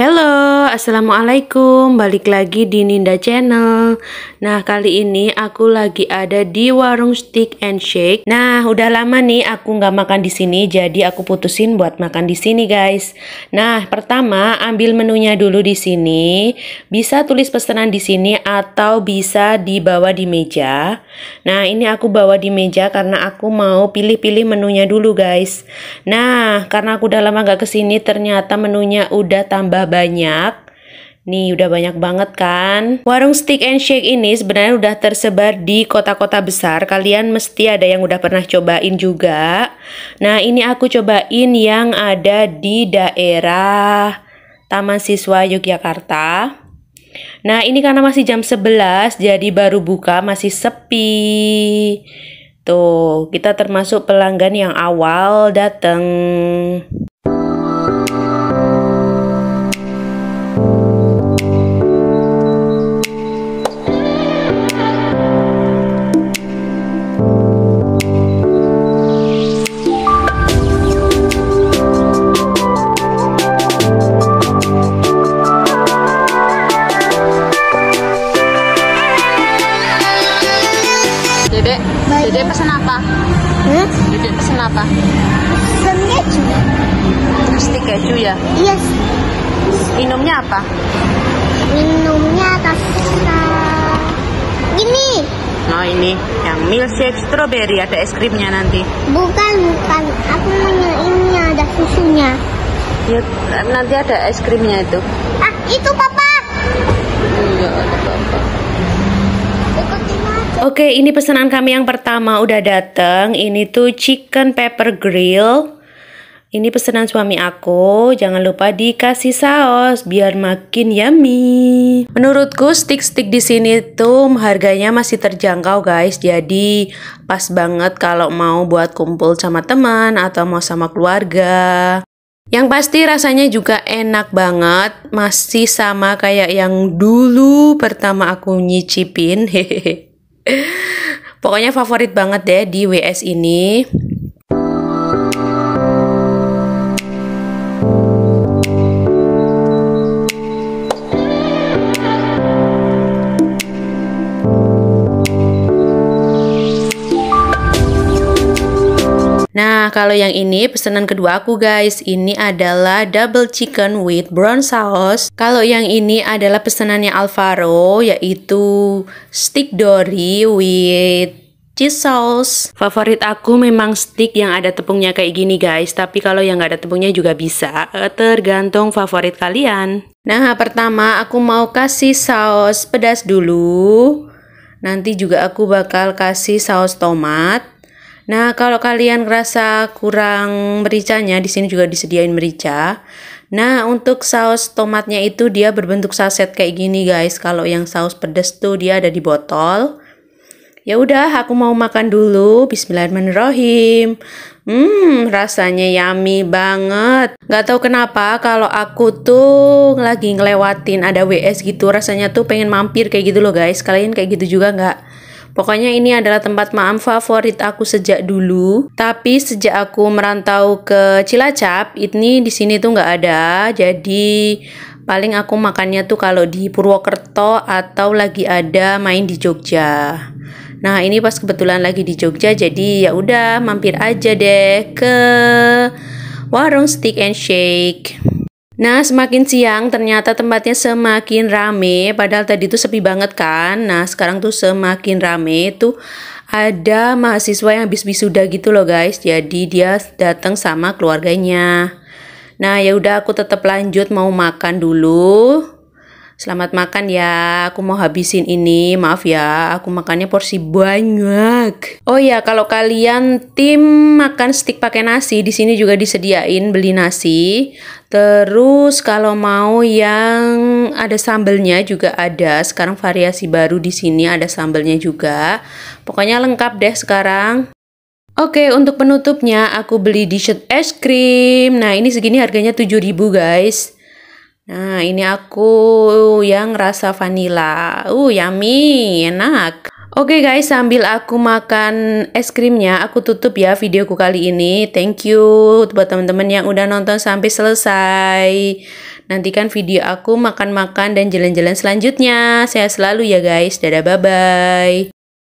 Hello assalamualaikum balik lagi di Ninda Channel Nah kali ini aku lagi ada di warung Stick and Shake Nah udah lama nih aku nggak makan di sini jadi aku putusin buat makan di sini guys Nah pertama ambil menunya dulu di sini bisa tulis pesanan di sini atau bisa dibawa di meja Nah ini aku bawa di meja karena aku mau pilih-pilih menunya dulu guys Nah karena aku udah lama nggak kesini ternyata menunya udah tambah banyak Nih udah banyak banget kan Warung stick and Shake ini sebenarnya udah tersebar di kota-kota besar Kalian mesti ada yang udah pernah cobain juga Nah ini aku cobain yang ada di daerah Taman Siswa Yogyakarta Nah ini karena masih jam 11 jadi baru buka masih sepi Tuh kita termasuk pelanggan yang awal dateng Dede pesen apa? Hmm? Dede pesen apa? Pesen keju. Mesti keju ya? Yes. Minumnya apa? Minumnya tas ini. No nah, ini yang milkshake strawberry ada es krimnya nanti. Bukan bukan, aku mau yang ini ada susunya. Ya, nanti ada es krimnya itu. Ah itu papa. ya. Oke, ini pesanan kami yang pertama udah dateng. Ini tuh chicken pepper grill. Ini pesanan suami aku. Jangan lupa dikasih saus biar makin yummy. Menurutku stick-stick di sini tuh harganya masih terjangkau guys. Jadi pas banget kalau mau buat kumpul sama teman atau mau sama keluarga. Yang pasti rasanya juga enak banget, masih sama kayak yang dulu pertama aku nyicipin. Hehehe. Pokoknya favorit banget deh di WS ini. Nah, kalau yang ini pesanan kedua aku guys, ini adalah double chicken with brown sauce. Kalau yang ini adalah pesanannya Alvaro, yaitu steak dory with cheese sauce. Favorit aku memang steak yang ada tepungnya kayak gini guys, tapi kalau yang nggak ada tepungnya juga bisa, eh, tergantung favorit kalian. Nah, pertama aku mau kasih saus pedas dulu. Nanti juga aku bakal kasih saus tomat. Nah, kalau kalian ngerasa kurang mericanya, di sini juga disediain merica. Nah, untuk saus tomatnya itu dia berbentuk saset kayak gini, guys. Kalau yang saus pedas tuh dia ada di botol. Ya udah, aku mau makan dulu. Bismillahirrahmanirrahim. Hmm, rasanya yummy banget. Gak tau kenapa kalau aku tuh lagi ngelewatin ada WS gitu, rasanya tuh pengen mampir kayak gitu loh, guys. Kalian kayak gitu juga nggak? Pokoknya ini adalah tempat maam favorit aku sejak dulu. Tapi sejak aku merantau ke Cilacap, ini di sini tuh nggak ada. Jadi paling aku makannya tuh kalau di Purwokerto atau lagi ada main di Jogja. Nah ini pas kebetulan lagi di Jogja, jadi ya udah mampir aja deh ke warung Stick and Shake. Nah, semakin siang ternyata tempatnya semakin rame. Padahal tadi tuh sepi banget kan. Nah, sekarang tuh semakin rame tuh ada mahasiswa yang habis wisuda gitu loh guys. Jadi dia datang sama keluarganya. Nah, ya udah aku tetap lanjut mau makan dulu. Selamat makan ya, aku mau habisin ini. Maaf ya, aku makannya porsi banyak. Oh ya, kalau kalian tim makan stik pakai nasi, di sini juga disediain beli nasi. Terus kalau mau yang ada sambelnya juga ada. Sekarang variasi baru di sini ada sambelnya juga. Pokoknya lengkap deh sekarang. Oke, untuk penutupnya aku beli dessert es krim. Nah, ini segini harganya 7000 guys. Nah, ini aku yang rasa vanilla. Uh, yummy, enak. Oke okay guys, sambil aku makan es krimnya, aku tutup ya videoku kali ini. Thank you buat teman-teman yang udah nonton sampai selesai. Nantikan video aku makan-makan dan jalan-jalan selanjutnya. Sehat selalu ya guys. Dadah, bye-bye.